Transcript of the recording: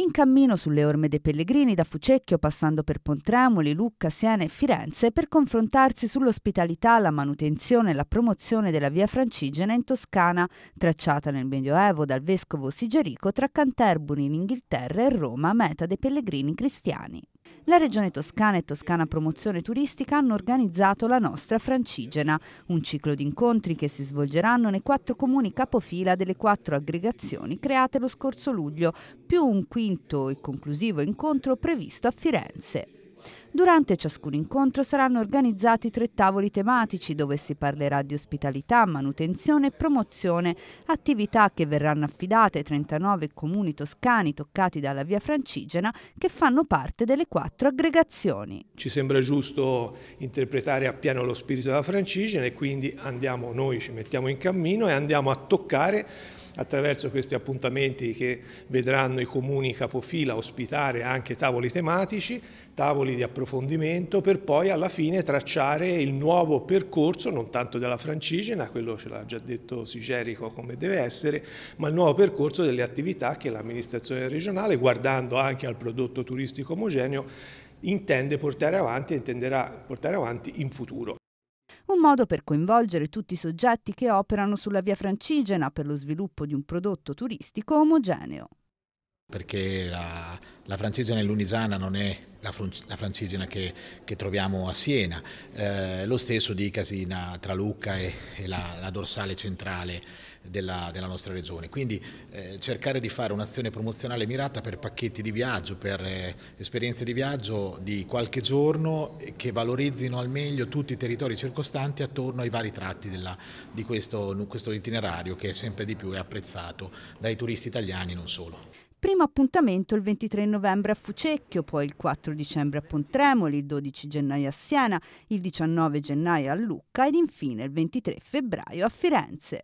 in cammino sulle orme dei pellegrini da Fucecchio passando per Pontramoli, Lucca, Siena e Firenze per confrontarsi sull'ospitalità, la manutenzione e la promozione della via francigena in Toscana, tracciata nel Medioevo dal vescovo Sigerico tra Canterbury in Inghilterra e Roma, meta dei pellegrini cristiani la Regione Toscana e Toscana Promozione Turistica hanno organizzato la nostra Francigena, un ciclo di incontri che si svolgeranno nei quattro comuni capofila delle quattro aggregazioni create lo scorso luglio, più un quinto e conclusivo incontro previsto a Firenze. Durante ciascun incontro saranno organizzati tre tavoli tematici dove si parlerà di ospitalità, manutenzione e promozione, attività che verranno affidate ai 39 comuni toscani toccati dalla via francigena che fanno parte delle quattro aggregazioni. Ci sembra giusto interpretare appieno lo spirito della francigena e quindi andiamo noi, ci mettiamo in cammino e andiamo a toccare attraverso questi appuntamenti che vedranno i comuni capofila ospitare anche tavoli tematici, tavoli di appuntamento approfondimento per poi alla fine tracciare il nuovo percorso, non tanto della francigena, quello ce l'ha già detto Sigerico come deve essere, ma il nuovo percorso delle attività che l'amministrazione regionale, guardando anche al prodotto turistico omogeneo, intende portare avanti e intenderà portare avanti in futuro un modo per coinvolgere tutti i soggetti che operano sulla via francigena per lo sviluppo di un prodotto turistico omogeneo perché la, la francigena illunisana non è la, la francigena che, che, troviamo a Siena, eh, lo stesso dicasi na, tra Lucca e, e la, la, dorsale centrale della, della nostra regione. Quindi eh, cercare di fare un'azione promozionale mirata per pacchetti di viaggio, per eh, esperienze di viaggio di qualche giorno eh, che valorizzino al meglio tutti i territori circostanti attorno ai vari tratti della, di questo, questo itinerario che è sempre di più apprezzato dai turisti italiani non solo. Primo appuntamento il 23 novembre a Fucecchio, poi il 4 dicembre a Pontremoli, il 12 gennaio a Siena, il 19 gennaio a Lucca ed infine il 23 febbraio a Firenze.